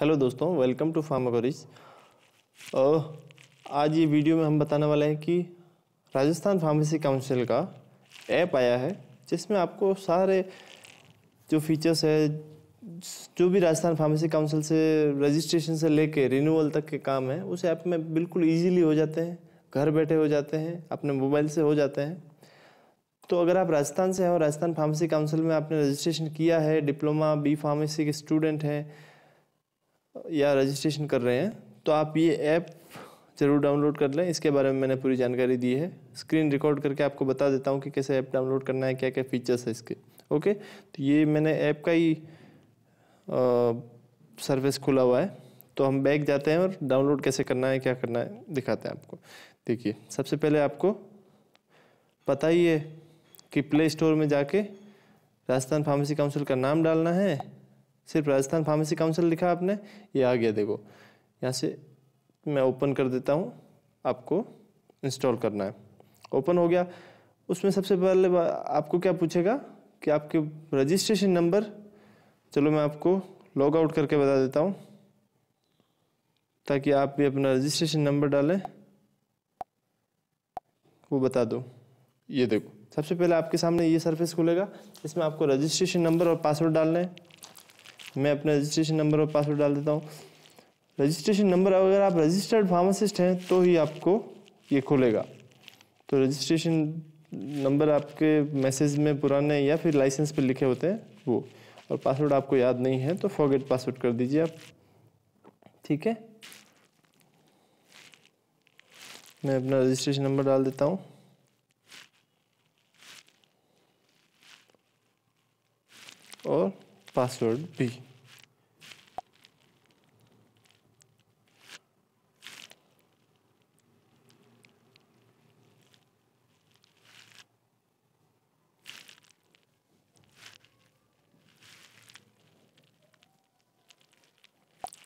Hello दोस्तों welcome to और आज ये वीडियो में हम बताने वाले हैं कि राजस्थान फार्मेसी काउंसिल का ऐप आया है जिसमें आपको सारे जो फीचर्स है जो भी राजस्थान फार्मेसी काउंसिल से रजिस्ट्रेशन से लेके रिन्यूअल तक के काम है उस ऐप में बिल्कुल इजीली हो जाते हैं घर बैठे हो जाते हैं अपने मोबाइल से हो जाते हैं तो अगर आप राजस्थान से हैं और राजस्थान फार्मेसी काउंसिल में आपने रजिस्ट्रेशन किया है डिप्लोमा बी फार्मेसी के स्टूडेंट हैं या रजिस्ट्रेशन कर रहे हैं तो आप ये ऐप ज़रूर डाउनलोड कर लें इसके बारे में मैंने पूरी जानकारी दी है स्क्रीन रिकॉर्ड करके आपको बता देता हूँ कि कैसे ऐप डाउनलोड करना है क्या क्या फीचर्स है इसके ओके तो ये मैंने ऐप का ही सर्विस खुला हुआ है तो हम बैग जाते हैं और डाउनलोड कैसे करना है क्या करना है दिखाते हैं आपको देखिए सबसे पहले आपको पता ही है कि प्ले स्टोर में जाके राजस्थान फार्मेसी काउंसिल का नाम डालना है सिर्फ राजस्थान फार्मेसी काउंसिल लिखा आपने ये आ गया देखो यहाँ से मैं ओपन कर देता हूँ आपको इंस्टॉल करना है ओपन हो गया उसमें सबसे पहले आपको क्या पूछेगा कि आपके रजिस्ट्रेशन नंबर चलो मैं आपको लॉग आउट करके बता देता हूँ ताकि आप भी अपना रजिस्ट्रेशन नंबर डालें वो बता दो ये देखो सबसे पहले आपके सामने ये सरफेस खुलेगा इसमें आपको रजिस्ट्रेशन नंबर और पासवर्ड डालने है मैं अपना रजिस्ट्रेशन नंबर और पासवर्ड डाल देता हूँ रजिस्ट्रेशन नंबर अगर आप रजिस्टर्ड फार्मासिस्ट हैं तो ही आपको ये खोलेगा तो रजिस्ट्रेशन नंबर आपके मैसेज में पुराने या फिर लाइसेंस पर लिखे होते हैं वो और पासवर्ड आपको याद नहीं है तो फॉरगेट पासवर्ड कर दीजिए आप ठीक है मैं अपना रजिस्ट्रेशन नंबर डाल देता हूँ और पासवर्ड B.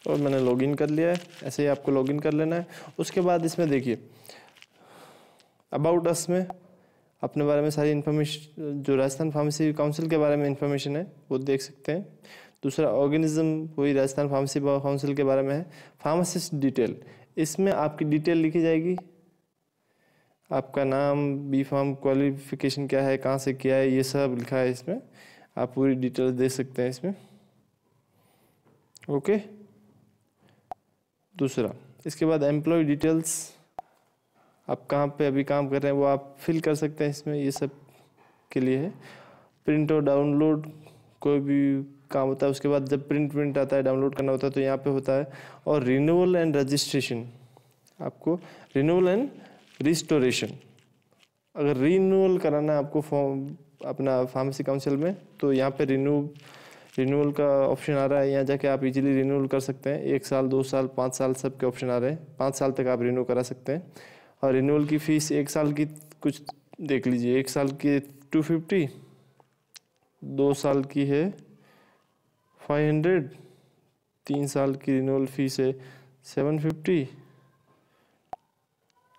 और मैंने लॉगिन कर लिया है ऐसे ही आपको लॉगिन कर लेना है उसके बाद इसमें देखिए अबाउट अस में अपने बारे में सारी इन्फॉर्मेशन जो राजस्थान फार्मेसी काउंसिल के बारे में इन्फॉर्मेशन है वो देख सकते हैं दूसरा ऑर्गेनिज्म वही राजस्थान फार्मेसी काउंसिल के बारे में है फार्मासिस्ट डिटेल इसमें आपकी डिटेल लिखी जाएगी आपका नाम बी फार्म क्वालिफिकेशन क्या है कहाँ से किया है ये सब लिखा है इसमें आप पूरी डिटेल दे सकते हैं इसमें ओके दूसरा इसके बाद एम्प्लॉय डिटेल्स आप कहाँ पे अभी काम कर रहे हैं वो आप फिल कर सकते हैं इसमें ये सब के लिए है प्रिंट और डाउनलोड कोई भी काम होता है उसके बाद जब प्रिंट प्रिंट आता है डाउनलोड करना होता है तो यहाँ पे होता है और रिन्यूअल एंड रजिस्ट्रेशन आपको रिन्यूअल एंड रिस्टोरेशन अगर रिन्यूअल कराना है आपको फॉर्म अपना फार्मेसी काउंसिल में तो यहाँ पे रिन्यू रिन्यूअल का ऑप्शन आ रहा है यहाँ जाके आप इजीली रिन्यूअल कर सकते हैं एक साल दो साल पाँच साल सब के ऑप्शन आ रहे हैं पाँच साल तक आप रिन्यू करा सकते हैं और एनुअल की फ़ीस एक साल की कुछ देख लीजिए एक साल की टू फिफ्टी दो साल की है फाइव हंड्रेड तीन साल की रिनोल फीस है सेवन फिफ्टी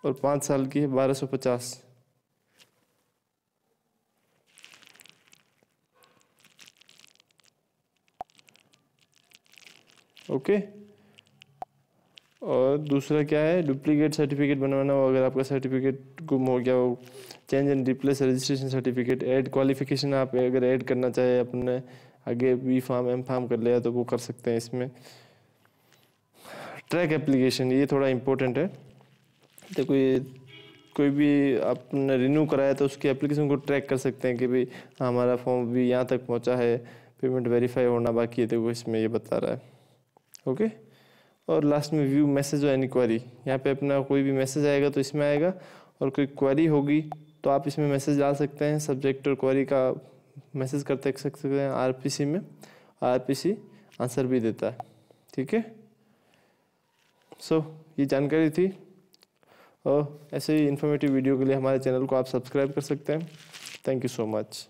और पाँच साल की है बारह सौ पचास ओके okay? और दूसरा क्या है डुप्लीकेट सर्टिफिकेट बनवाना हो अगर आपका सर्टिफिकेट गुम हो गया हो change and replace registration certificate add qualification आप अगर ऐड करना चाहे अपने आगे बी फार्म एम फार्म कर लिया तो वो कर सकते हैं इसमें ट्रैक एप्लीकेशन ये थोड़ा इम्पोर्टेंट है तो कोई कोई भी आपने रिन्यू कराया तो उसकी एप्लीकेशन को ट्रैक कर सकते हैं कि भाई हाँ, हमारा फॉर्म भी यहाँ तक पहुँचा है पेमेंट वेरीफाई होना बाकी है तो वो इसमें ये बता रहा है ओके okay? और लास्ट में व्यू मैसेज और क्वारी यहाँ पे अपना कोई भी मैसेज आएगा तो इसमें आएगा और कोई क्वारी होगी तो आप इसमें मैसेज डाल सकते हैं सब्जेक्ट और क्वारी का मैसेज कर देख सकते हैं सी में सी आंसर भी देता है ठीक है सो ये जानकारी थी और ऐसे ही इन्फॉर्मेटिव वीडियो के लिए हमारे चैनल को आप सब्सक्राइब कर सकते हैं थैंक यू सो मच